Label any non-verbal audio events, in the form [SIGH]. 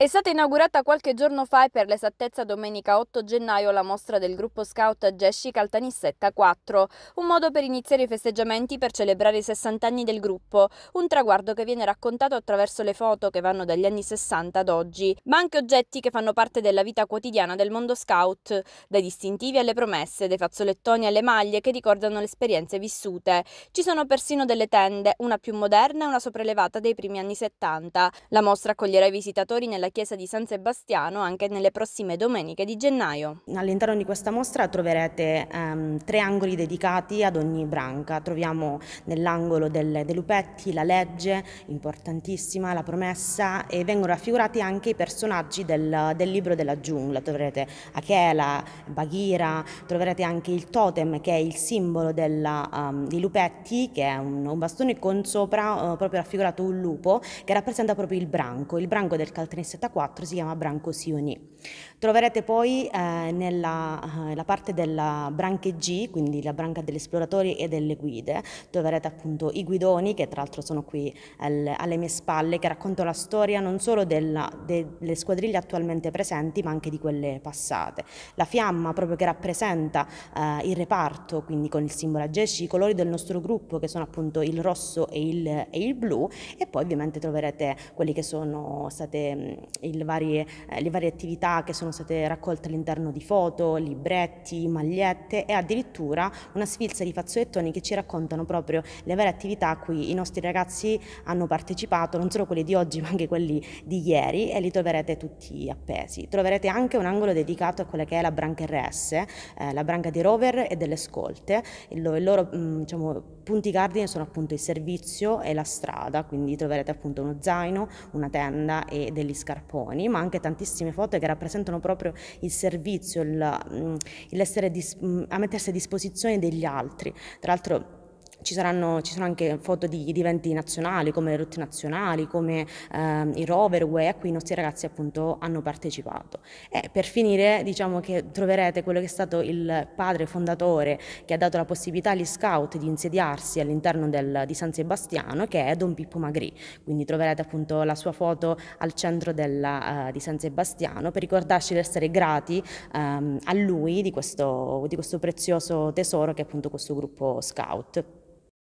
È stata inaugurata qualche giorno fa e per l'esattezza domenica 8 gennaio la mostra del gruppo scout Jessica Caltanissetta 4, un modo per iniziare i festeggiamenti per celebrare i 60 anni del gruppo, un traguardo che viene raccontato attraverso le foto che vanno dagli anni 60 ad oggi, ma anche oggetti che fanno parte della vita quotidiana del mondo scout, dai distintivi alle promesse, dai fazzolettoni alle maglie che ricordano le esperienze vissute. Ci sono persino delle tende, una più moderna e una sopraelevata dei primi anni 70. La mostra accoglierà i visitatori nella della chiesa di San Sebastiano anche nelle prossime domeniche di gennaio. All'interno di questa mostra troverete ehm, tre angoli dedicati ad ogni branca. Troviamo nell'angolo dei lupetti la legge, importantissima, la promessa e vengono raffigurati anche i personaggi del, del libro della giungla. Troverete Achela, Baghira, troverete anche il totem che è il simbolo della, um, ehm, dei lupetti che è un, un bastone con sopra uh, proprio raffigurato un lupo che rappresenta proprio il branco, il branco del caltriste cassetta si chiama Branco Sioni. Troverete poi eh, nella eh, parte della branche G, quindi la branca degli esploratori e delle guide, troverete appunto i guidoni che tra l'altro sono qui al, alle mie spalle che raccontano la storia non solo della, de, delle squadriglie attualmente presenti ma anche di quelle passate. La fiamma proprio che rappresenta eh, il reparto, quindi con il simbolo AGESCI, i colori del nostro gruppo che sono appunto il rosso e il, e il blu e poi ovviamente troverete quelli che sono state varie, eh, le varie attività che sono state raccolte all'interno di foto, libretti, magliette e addirittura una sfilza di fazzolettoni che ci raccontano proprio le varie attività a cui i nostri ragazzi hanno partecipato, non solo quelli di oggi [LAUGHS] ma anche quelli di ieri e li troverete tutti appesi. Troverete anche un angolo dedicato a quella che è la branca RS, eh, la branca dei rover e delle scolte, dove i loro mh, mm, diciamo, punti cardine sono appunto il servizio e la strada, quindi troverete appunto uno zaino, una tenda e degli scarpini scarponi, ma anche tantissime foto che rappresentano proprio il servizio, il, mm, l'essere dis- mm, a mettersi a disposizione degli altri. Tra l'altro ci, saranno, ci, sono anche foto di, di, eventi nazionali come le rotte nazionali, come ehm, i rover UE a cui i nostri ragazzi appunto hanno partecipato. E per finire diciamo che troverete quello che è stato il padre fondatore che ha dato la possibilità agli scout di insediarsi all'interno di San Sebastiano che è Don Pippo Magri, quindi troverete appunto la sua foto al centro della, eh, di San Sebastiano per ricordarci di essere grati ehm, a lui di questo, di questo prezioso tesoro che è appunto questo gruppo scout.